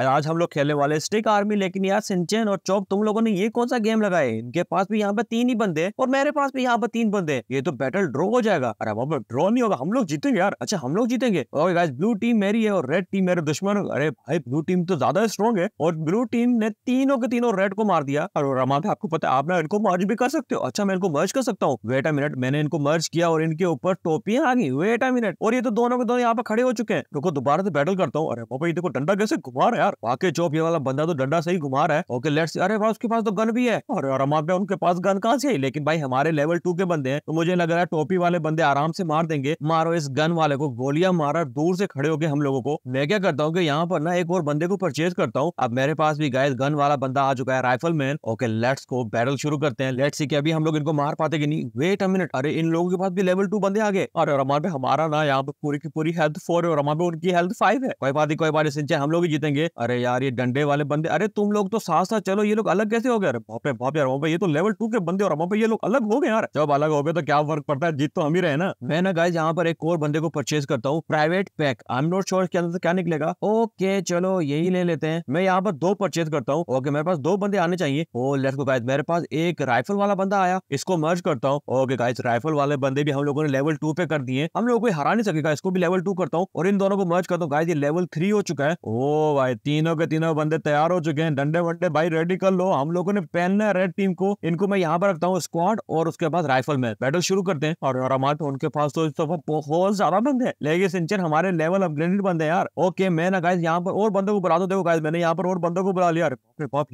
आज हम लोग खेलने वाले स्टिक आर्मी लेकिन यार सिंचन और चौक तुम लोगों ने ये कौन सा गेम लगाए इनके पास भी यहाँ पे तीन ही बंदे और मेरे पास भी यहाँ पे तीन बंदे ये तो बैटल ड्रॉ हो जाएगा अरे बाबा ड्रॉ नहीं होगा हम लोग जीतेंगे यार अच्छा हम लोग जीतेंगे ओके गाइस ब्लू टीम मेरी है और रेड टीम मेरे दुश्मन अरे भाई ब्लू टीम तो ज्यादा स्ट्रॉन्ग है और ब्लू टीम ने तीनों के तीनों रेड को मार दिया और रमाते आपको पता है आप ना इनको मर्ज भी कर सकते हो अच्छा मैं इनको मर्ज कर सकता हूँ वेट अ मिनट मैंने इनको मर्ज किया और इनके ऊपर टोपियां आ गई वेट अ मिनट और ये तो दोनों के दोनों यहाँ पे खड़े हो चुके हैं देखो दोबारा से बैटल करता हूँ अरे बाबा ये देखो डंडा कैसे घुमा है यार वाकई चौप ये वाला बंदा तो डंडा सही घुमा रहा है ओके लेट्स अरे भाई उसके पास तो गन भी है और हम आपने उनके पास गन कहाँ से है लेकिन भाई हमारे लेवल टू के बंदे हैं तो मुझे लग रहा है टोपी वाले बंदे आराम से मार देंगे मारो इस गन वाले को गोलियां मारा दूर से खड़े हो गए हम लोगों को मैं क्या करता हूँ की यहाँ पर ना एक और बंदे को परचेज करता हूँ अब मेरे पास भी गाय गन वाला बंदा आ चुका है राइफल मैन ओके लेट्स को बैटल शुरू करते हैं लेट्स सी अभी हम लोग इनको मार पाते नहीं वेट अ मिनट अरे इन लोगों के पास भी लेवल टू बंदे आ गए और हमारा ना यहाँ पे पूरी की पूरी हेल्थ फोर है और हमारे उनकी हेल्थ फाइव है कोई बात नहीं कोई बात नहीं सिंचाई हम लोग ही जीतेंगे अरे यार ये डंडे वाले बंदे अरे तुम लोग तो साथ साथ चलो ये लोग अलग कैसे हो गए अरे भापे भापे यार ये तो लेवल टू के बंदे और ये लोग अलग हो गए यार जब अलग हो गए तो क्या वर्क पड़ता है जीत तो हम ही रहे ना मैं ना गाइज यहाँ पर एक और बंदे को परचेज करता हूँ private pack I am not sure के अंदर क्या निकलेगा ओके चलो यही ले लेते हैं मैं यहाँ पर दो परचेज करता हूँ ओके मेरे पास दो बंदे आने चाहिए ओ लेट्स गो गाइस मेरे पास एक राइफल वाला बंदा आया इसको मर्ज करता हूँ ओके गाइस राइफल वाले बंदे भी हम लोगों ने लेवल टू पे कर दिए हम लोग कोई हरा नहीं सकेगा इसको भी लेवल टू करता हूँ और इन दोनों को मर्ज करता हूँ गाइस ये लेवल थ्री हो चुका है ओ oh भाई तीनों के तीनों बंदे तैयार हो चुके हैं डंडे वंडे भाई रेडी कर लो हम लोगों ने पहनना है रेड टीम को इनको मैं यहाँ पर रखता हूँ स्क्वाड और उसके बाद राइफल में बैटल शुरू करते हैं और यार हमारे तो उनके पास तो इस दफा बहुत ज्यादा बंद है लेकिन सिंचर हमारे लेवल अपग्रेडेड है यार ओके मैं ना गाइस यहाँ पर और बंदों को बुला दो तो देखो गाइस मैंने यहाँ पर और बंदों को बुला लिया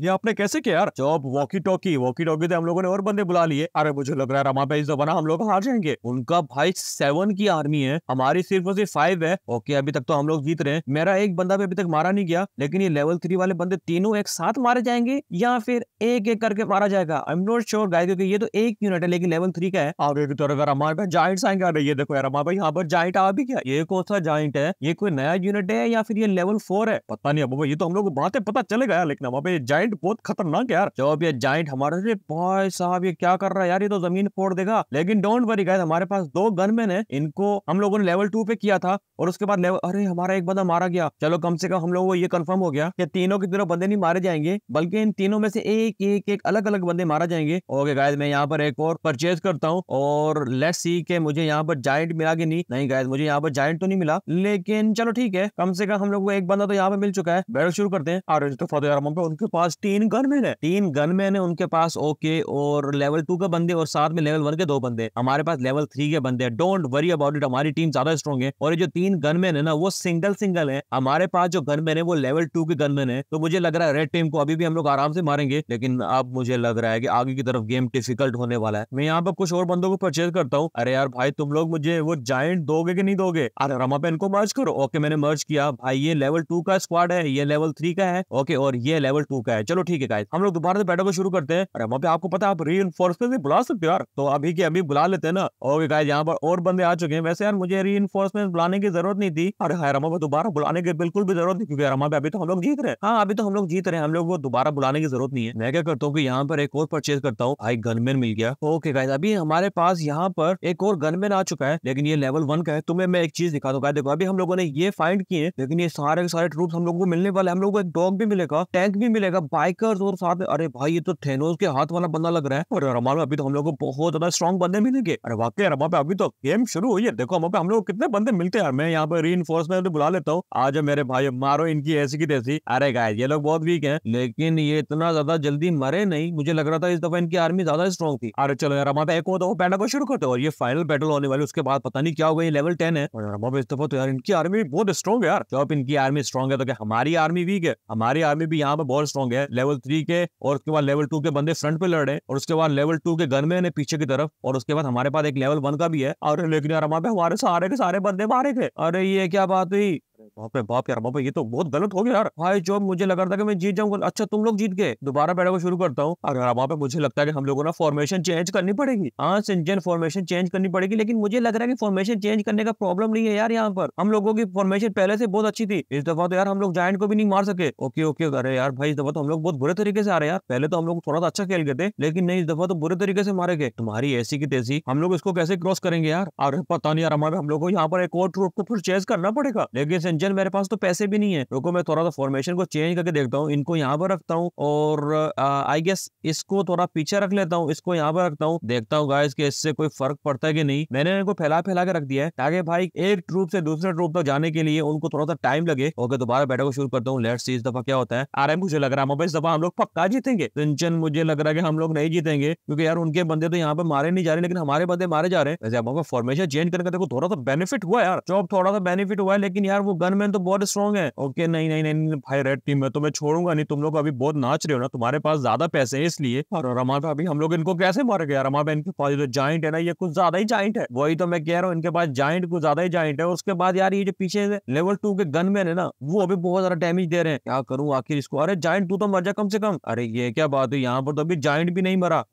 ये आपने कैसे किया यार job walkie talkie walkie talkie हम लोगों ने और बंदे बुला लिए अरे मुझे लग रहा है रमा पे इस दफा हम लोग हार जाएंगे उनका भाई सेवन की आर्मी है हमारी सिर्फ और सिर्फ फाइव है ओके अभी तक तो हम लोग जीत रहे हैं मेरा एक बंदा भी अभी तक मारा नहीं गया लेकिन ये लेवल थ्री वाले बंदे तीनों एक साथ मारे जाएंगे या फिर एक एक करके मारा जाएगा I am not sure guy क्योंकि ये तो एक यूनिट है लेकिन लेवल थ्री का है आगे की तरफ यार हमारे पास जॉइंट आएंगे अरे ये देखो यार हमारे भाई यहाँ पर जॉइंट आ भी क्या ये कौन सा जॉइंट है ये कोई नया यूनिट है या फिर ये लेवल फोर है पता नहीं अब ये तो हम लोग को बातें पता चलेगा यार लेकिन हमारे ये जाइंट बहुत खतरनाक है यार अब ये जॉइंट हमारे भाई साहब ये क्या कर रहा है यार ये तो जमीन फोड़ देगा लेकिन डोंट वरी गाय हमारे पास दो गनमैन है इनको हम लोगों ने लेवल टू पे किया था और उसके बाद अरे हमारा एक बंदा मारा गया चलो कम से कम हम लोग ये कन्फर्म कंफर्म हो गया कि तीनों के तीनों बंदे नहीं मारे जाएंगे बल्कि इन तीनों में से एक एक एक अलग अलग बंदे मारा जाएंगे ओके गायद मैं यहाँ पर एक और परचेज करता हूँ और लेट सी के मुझे यहाँ पर जाइंट मिला कि नहीं नहीं गायद मुझे यहाँ पर जाइंट तो नहीं मिला लेकिन चलो ठीक है कम से कम हम लोग को एक बंदा तो यहाँ पे मिल चुका है बैटल शुरू करते हैं हाँ, उनके पास तीन गन मैन है तीन गन मैन है उनके पास ओके और लेवल टू के बंदे और साथ में लेवल वन के दो बंदे हमारे पास लेवल थ्री के बंदे डोंट वरी अबाउट इट हमारी टीम ज्यादा स्ट्रॉन्ग है और ये जो तीन गन मैन है ना वो सिंगल सिंगल है हमारे पास जो गन मैन है वो लेवल टू के गनमैन है तो मुझे लग रहा है रेड टीम को अभी भी हम लोग आराम से मारेंगे लेकिन अब मुझे लग रहा है की आगे की तरफ गेम डिफिकल्ट होने वाला है मैं यहाँ पर कुछ और बंदों को परचेज करता हूँ अरे यार भाई तुम लोग मुझे वो जॉइंट दोगे की नहीं दोगे अरे रमा पेन को मर्ज करो ओके मैंने मर्ज किया भाई ये लेवल टू का स्क्वाड है ये लेवल थ्री का है ओके और ये लेवल टू का है चलो ठीक है हम लोग दोबारा से बैटल को शुरू करते हैं रमा पे आपको पता है आप री इन्फोर्समेंट भी बुला सकते हो यार तो अभी के अभी बुला लेते हैं ना ओके गाइज यहाँ पर और बंदे आ चुके हैं वैसे यार मुझे री इन्फोर्समेंट बुलाने की जरूरत नहीं थी अरे हाँ, रमा पे दोबारा बुलाने की बिल्कुल भी जरूरत नहीं क्योंकि रमा पे अभी तो हम लोग जीत रहे हैं हाँ अभी तो हम लोग जीत रहे हैं हम लोग वो दोबारा बुलाने की जरूरत नहीं है मैं क्या करता हूँ कि यहाँ पर एक और परचेज करता हूँ भाई गनमैन मिल गया ओके गाइस अभी हमारे पास यहाँ पर एक और गनमैन आ चुका है लेकिन ये लेवल वन का है तुम्हें मैं एक चीज दिखा दूंगा देखो अभी हम लोगों ने ये फाइंड किए लेकिन ये सारे सारे ट्रूप हम लोगों को मिलने वाले हम लोग को एक डॉग भी मिलेगा टैंक भी मिलेगा बाइकर्स और साथ अरे भाई ये तो थेनोस के हाथ वाला बंदा लग रहा है और रमा में अभी तो हम लोग को बहुत ज्यादा स्ट्रॉन्ग बंदे मिलेंगे अरे वाकई रमा पे अभी तो गेम शुरू हुई है देखो वहाँ पे हम लोग कितने बंदे मिलते हैं मैं यहाँ पे री बुला लेता हूँ आज मेरे भाई मारो इनकी की तैसी अरे गाय ये लोग बहुत वीक है लेकिन ये इतना ज्यादा जल्दी मरे नहीं मुझे लग रहा था इस दफा इनकी आर्मी ज्यादा स्ट्रॉग थी अरे चलो यार माता एक और दफा को शुरू करते और ये फाइनल बैटल होने वाली उसके बाद पता नहीं क्या हुआ ये लेवल टेन है और यार इस दफा तो यार इनकी आर्मी बहुत स्ट्रॉग है यार जब इनकी आर्मी स्ट्रॉन्ग है तो क्या हमारी आर्मी वीक है हमारी आर्मी भी यहाँ पे बहुत स्ट्रॉग है लेवल थ्री के और उसके बाद लेवल टू के बंदे फ्रंट पे लड़ रहे और उसके बाद लेवल टू के गनमैन है पीछे की तरफ और उसके बाद हमारे पास एक लेवल वन का भी है और लेकिन यार हमारे सारे के सारे बंदे मारे थे अरे ये क्या बात हुई बापे बाप यार बापे ये तो बहुत गलत हो गया यार भाई जो मुझे लग रहा था कि मैं जीत जाऊंगा अच्छा तुम लोग जीत गए दोबारा बैठक को शुरू करता हूँ अगर वहाँ पे मुझे लगता है कि हम लोगों ने फॉर्मेशन चेंज करनी पड़ेगी हाँ सिंजन फॉर्मेशन चेंज करनी पड़ेगी लेकिन मुझे लग रहा है कि फॉर्मेशन चेंज करने का प्रॉब्लम नहीं है यार यहाँ पर हम लोगों की फॉर्मेशन पहले से बहुत अच्छी थी इस दफा तो यार हम लोग जॉइंट को भी नहीं मार सके ओके ओके अरे यार भाई इस दफा तो हम लोग बहुत बुरे तरीके से आ रहे यार पहले तो हम लोग थोड़ा सा अच्छा खेल गए थे लेकिन नहीं इस दफा तो बुरे तरीके से मारे गए तुम्हारी ऐसी की तेजी हम लोग इसको कैसे क्रॉस करेंगे यार अरे पता नहीं यार हमारे हम लोग को यहाँ पर एक और ट्रूप को परचेज करना पड़ेगा लेकिन इंजन मेरे पास तो पैसे भी नहीं है रुको मैं थोड़ा सा फॉर्मेशन को चेंज करके देखता हूँ इनको यहाँ पर रखता हूँ और आई गेस इसको थोड़ा पीछे रख लेता हूँ इसको यहाँ पर रखता हूँ देखता हूँ गाइस कि इससे कोई फर्क पड़ता है कि नहीं मैंने इनको फैला फैला के रख दिया है ताकि भाई एक ट्रूप से दूसरे ट्रूप तक जाने के लिए उनको थोड़ा सा टाइम लगे ओके दोबारा बैठक को शुरू करता हूँ लेट सी इस दफा क्या होता है आर मुझे लग रहा है इस दफा हम लोग पक्का जीतेंगे तो इंजन मुझे लग रहा है कि हम लोग नहीं जीतेंगे क्योंकि यार उनके बंदे तो यहाँ पर मारे नहीं जा रहे लेकिन हमारे बंदे मारे जा रहे हैं वैसे फॉर्मेशन चेंज करने का थोड़ा सा बेनिफिट हुआ यार जॉब थोड़ा सा बेनिफिट हुआ है लेकिन यार वो गनमैन तो बहुत स्ट्रॉन्ग है ओके नहीं नहीं नहीं भाई रेड टीम में तो मैं छोड़ूंगा नहीं तुम लोग अभी बहुत नाच रहे हो ना तुम्हारे पास ज्यादा पैसे है इसलिए और रमा भाभी हम लोग इनको कैसे मार गया रमा बहन के पास जो जॉइंट है ना ये कुछ ज्यादा ही जॉइंट है वही तो मैं कह रहा हूँ इनके पास जॉइंट कुछ ज्यादा ही जॉइंट है उसके बाद यार ये जो पीछे लेवल टू के गनमैन है ना वो अभी बहुत ज्यादा डैमेज दे रहे हैं क्या करूँ आखिर इसको अरे जॉइंट तू तो मर जा कम से कम अरे ये क्या बात है यहाँ पर तो अभी जॉइंट भी नहीं मरा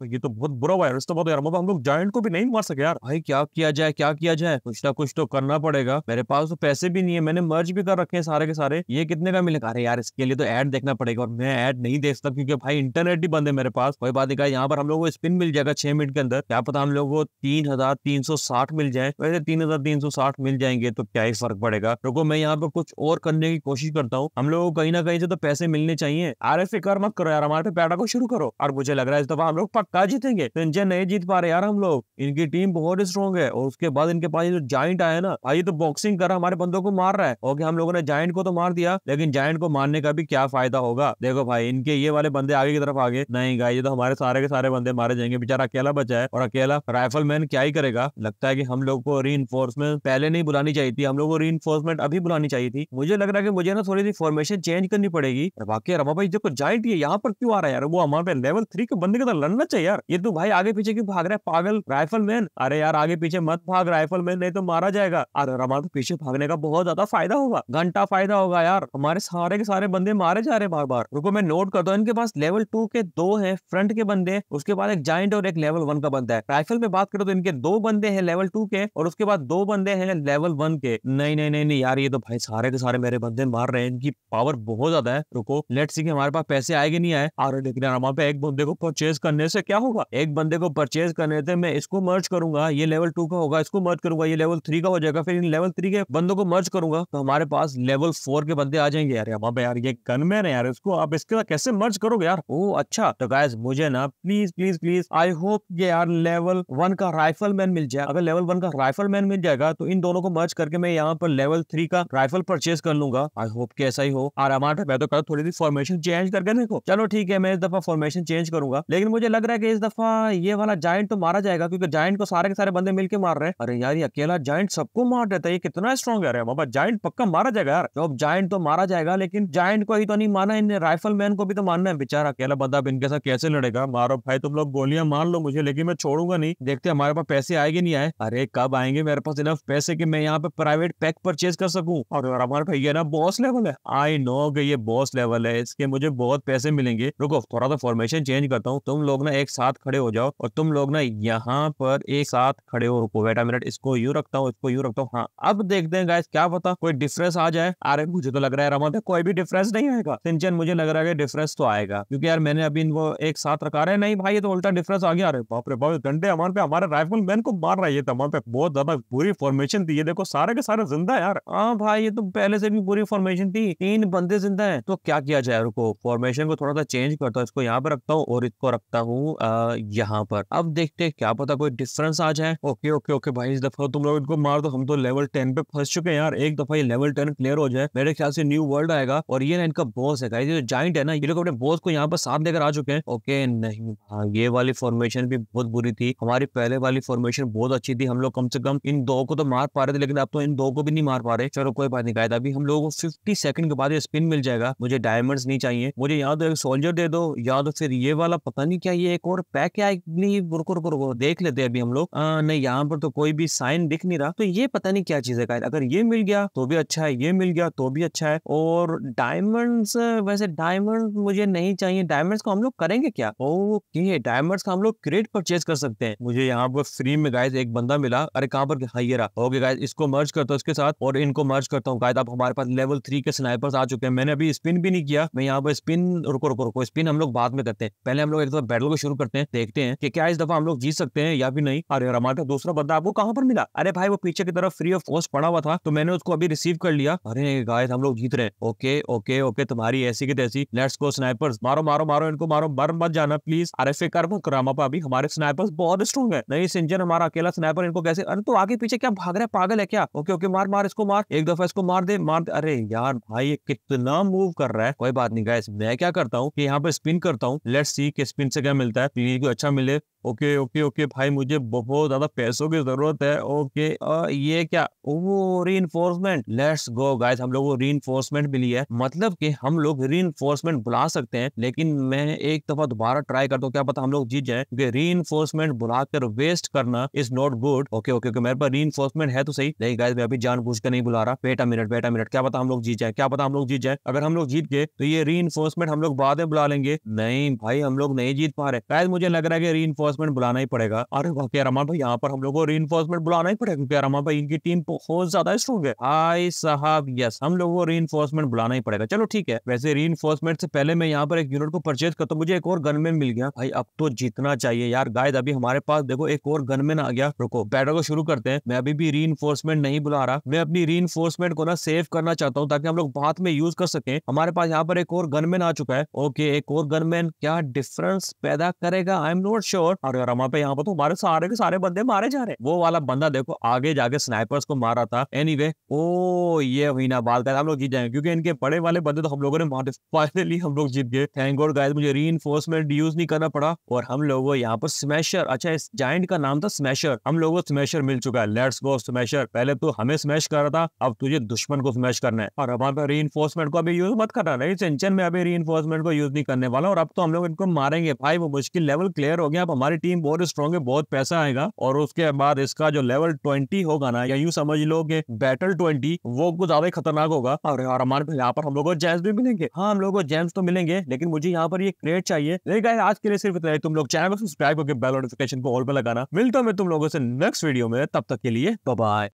तो ये तो बहुत बुरा वायरस तो बहुत यार हम लोग जॉइंट को भी नहीं मार सके यार भाई क्या किया जाए क्या किया जाए कुछ ना कुछ तो करना पड़ेगा मेरे पास तो पैसे भी नहीं है मैंने मर्ज भी कर रखे हैं सारे के सारे ये कितने का मिलेगा अरे यार इसके लिए तो एड देखना पड़ेगा और मैं एड नहीं देख सकता क्योंकि भाई इंटरनेट ही बंद है मेरे पास कोई बात नहीं यहाँ पर हम लोग को स्पिन मिल जाएगा छह मिनट के अंदर क्या पता हम लोग को तीन हजार तीन सौ साठ मिल जाए वैसे तीन हजार तीन सौ साठ मिल जाएंगे तो क्या ही फर्क पड़ेगा रुको मैं यहाँ पर कुछ और करने की कोशिश करता हूँ हम लोग को कहीं ना कहीं से तो पैसे मिलने चाहिए अरे फिक्र मत करो यार हमारे पे पैटा को शुरू करो और मुझे लग रहा है इस दफा हम लोग पक्का जीतेंगे तो नहीं जीत पा रहे यार हम लोग इनकी टीम बहुत स्ट्रॉन्ग है और उसके बाद इनके पास जो जॉइंट आया ना भाई तो बॉक्सिंग कर हमारे बंदों को मार रहा है ओके हम लोगों ने जॉइंट को तो मार दिया लेकिन जॉइंट को मारने का भी क्या फायदा होगा देखो भाई इनके ये वाले बंदे आगे की तरफ आगे नहीं गाय ये तो हमारे सारे के सारे बंदे मारे जाएंगे बेचारा अकेला बचा है और अकेला राइफल क्या ही करेगा लगता है की हम लोग को री पहले नहीं बुलानी चाहिए थी हम लोग को री अभी बुलानी चाहिए थी मुझे लग रहा है मुझे ना थोड़ी सी फॉर्मेशन चेंज करनी पड़ेगी बाकी रमा भाई जो जाइंट है यहाँ पर क्यों आ रहा है यार वो हमारे लेवल थ्री के बंदे के साथ लड़ना चाहिए है यार ये तू तो भाई आगे पीछे क्यों भाग रहा है पागल राइफल मैन अरे यार आगे पीछे मत भाग राइफल मैन नहीं तो मारा जाएगा अरे रमा को तो पीछे भागने का बहुत ज्यादा फायदा होगा घंटा फायदा होगा यार हमारे सारे के सारे बंदे मारे जा रहे बार बार रुको मैं नोट करता हूँ इनके पास लेवल टू के दो है फ्रंट के बंदे उसके बाद एक जाइंट और एक लेवल वन का बंदा है राइफल में बात करो तो इनके दो बंदे है लेवल टू के और उसके बाद दो बंदे है लेवल वन के नहीं नहीं नहीं नहीं यार ये तो भाई सारे के सारे मेरे बंदे मार रहे हैं इनकी पावर बहुत ज्यादा है रुको लेट सी हमारे पास पैसे आएगी नहीं आए और लेकिन एक बंदे को परचेज करने से क्या होगा एक बंदे को परचेज करने थे मैं इसको मर्ज करूंगा ये लेवल टू का होगा इसको मर्ज करूंगा ये लेवल थ्री का हो जाएगा फिर इन लेवल थ्री के बंदों को मर्ज करूंगा तो हमारे पास लेवल फोर के बंदे आ जाएंगे यार बाबा यार ये गनमैन है यार इसको आप इसके साथ कैसे मर्ज करोगे यार ओ अच्छा तो गाय मुझे ना please please please I hope ये यार लेवल वन का राइफल मैन मिल जाए अगर लेवल वन का राइफल मैन मिल जाएगा तो इन दोनों को मर्ज करके मैं यहाँ पर लेवल थ्री का राइफल परचेज कर लूंगा आई होप के ऐसा ही हो और हमारे मैं तो कर थोड़ी सी फॉर्मेशन चेंज करके देखो चलो ठीक है मैं इस दफा फॉर्मेशन चेंज करूंगा लेकिन मुझे लग रहा है है कि इस दफा ये वाला जाइंट तो मारा जाएगा क्योंकि जाइंट को सारे के सारे बंदे मिलकर मार रहे हैं अरे यार ये अकेला जाइंट सबको मार देता है ये कितना स्ट्रॉन्ग है बाबा जाइंट पक्का मारा जाएगा यार अब जाइंट तो मारा जाएगा लेकिन जाइंट को ही तो नहीं माना इन राइफल मैन को भी तो मानना है बेचारा अकेला बंदा अब इनके साथ कैसे लड़ेगा मारो भाई तुम लोग गोलियां मार लो मुझे लेकिन मैं छोड़ूंगा नहीं देखते हमारे पास पैसे आएगी नहीं आए अरे कब आएंगे मेरे पास इनफ पैसे की मैं यहाँ पे प्राइवेट पैक परचेज कर सकूँ और हमारे भैया ना बॉस लेवल है आई नो ये बॉस लेवल है इसके मुझे बहुत पैसे मिलेंगे रुको थोड़ा सा फॉर्मेशन चेंज करता हूँ तुम लोग ना एक एक साथ खड़े हो जाओ और तुम लोग ना यहाँ पर एक साथ खड़े हो रुको बेटा मिनट इसको यू रखता हूँ इसको यू रखता हूँ हाँ अब देखते हैं गाइस क्या पता कोई डिफरेंस आ जाए अरे मुझे तो लग रहा है रमन में कोई भी डिफरेंस नहीं आएगा सिंचन मुझे लग रहा है डिफरेंस तो आएगा क्योंकि यार मैंने अभी इनको एक साथ रखा रहे नहीं भाई ये तो उल्टा डिफरेंस आ गया अरे बाप रे बाप डंडे हमारे पे हमारे राइफल मैन को मार रहा है तमाम तो पे बहुत ज्यादा बुरी फॉर्मेशन थी ये देखो सारे के सारे जिंदा यार हाँ भाई ये तो पहले से भी बुरी फॉर्मेशन थी तीन बंदे जिंदा है तो क्या किया जाए रुको फॉर्मेशन को थोड़ा सा चेंज करता हूँ इसको यहाँ पे रखता हूँ और इसको रखता हूँ यहाँ पर अब देखते हैं क्या पता कोई डिफरेंस आ जाए ओके ओके ओके भाई इस दफा तुम लोग इनको मार दो हम तो लेवल टेन पे फंस चुके हैं यार एक दफा ये लेवल टेन क्लियर हो जाए मेरे ख्याल से न्यू वर्ल्ड आएगा और ये ना इनका बॉस है जो जाइंट है ना ये लोग अपने बॉस को यहाँ पर साथ लेकर आ चुके हैं ओके नहीं हाँ, ये वाली फॉर्मेशन भी बहुत बुरी थी हमारी पहले वाली फॉर्मेशन बहुत अच्छी थी हम लोग कम से कम इन दो को तो मार पा रहे थे लेकिन अब तो इन दो को भी नहीं मार पा रहे चलो कोई बात नहीं गायद अभी हम लोगों को फिफ्टी सेकंड के बाद ये स्पिन मिल जाएगा मुझे डायमंड्स नहीं चाहिए मुझे या तो एक सोल्जर दे दो या तो फिर ये वाला पता नहीं क्या ये एक और पैक आई बिलीव रुको देख लेते अभी हम लोग नहीं यहाँ पर तो कोई भी साइन दिख नहीं रहा तो ये पता नहीं क्या चीज है अगर ये मिल गया तो भी अच्छा है ये मिल गया तो भी अच्छा है और डायमंड्स वैसे डायमंड मुझे नहीं चाहिए डायमंड्स को हम लोग करेंगे क्या ओके डायमंड्स का हम लोग क्रेट परचेज कर सकते हैं मुझे यहाँ पर फ्री में गाय एक बंदा मिला अरे कहाँ पर हाँ रहा ओके गाय इसको मर्ज करता हूँ इसके साथ और इनको मर्ज करता हूँ गाइज आप हमारे पास लेवल थ्री के स्नाइपर्स आ चुके हैं मैंने अभी स्पिन भी नहीं किया मैं यहाँ पर स्पिन रुको रुको रुको स्पिन हम लोग बाद में करते हैं पहले हम लोग एक बैटल को शुरू करते हैं देखते हैं कि क्या इस दफा हम लोग जीत सकते हैं या भी नहीं अरे हमारा दूसरा बंदा आपको कहाँ पर मिला अरे भाई वो पीछे की तरफ फ्री ऑफ कॉस्ट पड़ा हुआ था तो मैंने उसको अभी रिसीव कर लिया अरे गाय हम लोग जीत रहे ओके ओके ओके तुम्हारी ऐसी की तैसी लेट्स गो स्नाइपर्स मारो मारो मारो इनको मारो मर मत जाना प्लीज अरे फिकर मत करामा अभी हमारे स्नाइपर्स बहुत स्ट्रॉन्ग है नहीं सिंजन हमारा अकेला स्नाइपर इनको कैसे अरे तो आगे पीछे क्या भाग रहे पागल है क्या ओके ओके मार मार इसको मार एक दफा इसको मार दे मार दे अरे यार भाई ये कितना मूव कर रहा है कोई बात नहीं गाय मैं क्या करता हूँ यहाँ पे स्पिन करता हूँ लेट्स सी के स्पिन से क्या मिलता होता है पीवी को अच्छा मिले ओके ओके ओके भाई मुझे बहुत ज्यादा पैसों की जरूरत है ओके आ, ये क्या वो री लेट्स गो गाइस हम लोग को री मिली है मतलब कि हम लोग री बुला सकते हैं लेकिन मैं एक दफा दोबारा ट्राई करता हूँ क्या पता हम लोग जीत जाए क्योंकि री इन्फोर्समेंट बुलाकर वेस्ट करना is not good okay okay okay मेरे पास री इन्फोर्समेंट है तो सही नहीं गाइस मैं अभी जान बुझ कर नहीं बुला रहा बेटा मिनट बेटा मिनट क्या पता हम लोग जीत जाए क्या पता हम लोग जीत जाए अगर हम लोग जीत गए तो ये री इन्फोर्समेंट हम लोग बाद में बुला लेंगे नहीं भाई हम लोग नहीं जीत पा रहे गाइस मुझे लग रहा है कि री रिइन्फोर्समेंट बुलाना ही पड़ेगा अरे क्या अरमान भाई यहाँ पर हम लोग को एनफोर्समेंट बुलाना ही पड़ेगा क्या अरमान भाई इनकी टीम बहुत ज्यादा स्ट्रॉन्ग है आई साहब यस हम लोगों को रिइन्फोर्समेंट बुलाना ही पड़ेगा चलो ठीक है वैसे एनफोर्समेंट से पहले मैं यहाँ पर एक यूनिट को परचेज करता हूँ मुझे एक और गनमैन मिल गया भाई अब तो जीतना चाहिए यार गायद अभी हमारे पास देखो एक और गनमैन आ गया रुको बैटर को शुरू करते हैं मैं अभी भी री नहीं बुला रहा मैं अपनी री को ना सेव करना चाहता हूँ ताकि हम लोग बाद में यूज कर सके हमारे पास यहाँ पर एक और गनमैन आ चुका है ओके एक और गनमैन क्या डिफरेंस पैदा करेगा आई एम नॉट श्योर अरे रमा पे यहाँ पर तो हमारे सारे के सारे बंदे मारे जा रहे हैं वो वाला बंदा देखो आगे जाके स्नाइपर्स को मारा था एनी anyway, ओ ये हुई ना बात हम लोग जीत जाएंगे क्योंकि इनके बड़े वाले बंदे तो हम लोगों ने मारे फाइनली हम लोग जीत गए थैंक गॉड गाइस मुझे री यूज नहीं करना पड़ा और हम लोगों यहाँ पर स्मैशर अच्छा इस जाइंट का नाम था स्मैशर हम लोगों को स्मैशर मिल चुका है लेट्स गो स्मैशर पहले तो हमें स्मैश कर रहा था अब तुझे दुश्मन को स्मैश करना है और हमारे री इन्फोर्समेंट को अभी यूज मत करना नहीं टेंशन में अभी री को यूज नहीं करने वाला और अब तो हम लोग इनको मारेंगे भाई वो मुश्किल लेवल क्लियर हो गया अब हमारी टीम बहुत स्ट्रॉन्ग है बहुत पैसा आएगा और उसके बाद इसका जो लेवल ट्वेंटी होगा ना या यूँ समझ लो कि बैटल ट्वेंटी वो कुछ ज्यादा खतरनाक होगा और और हमारे यहाँ पर हम लोग को जेम्स भी मिलेंगे हाँ हम लोग को जेम्स तो मिलेंगे लेकिन मुझे यहाँ पर ये क्रेड चाहिए लेकिन आज के लिए सिर्फ इतना तुम लोग चैनल को सब्सक्राइब करके बेल नोटिफिकेशन को ऑल पर लगाना मिलता हूँ मैं तुम लोगों से नेक्स्ट वीडियो में तब तक के लिए बाय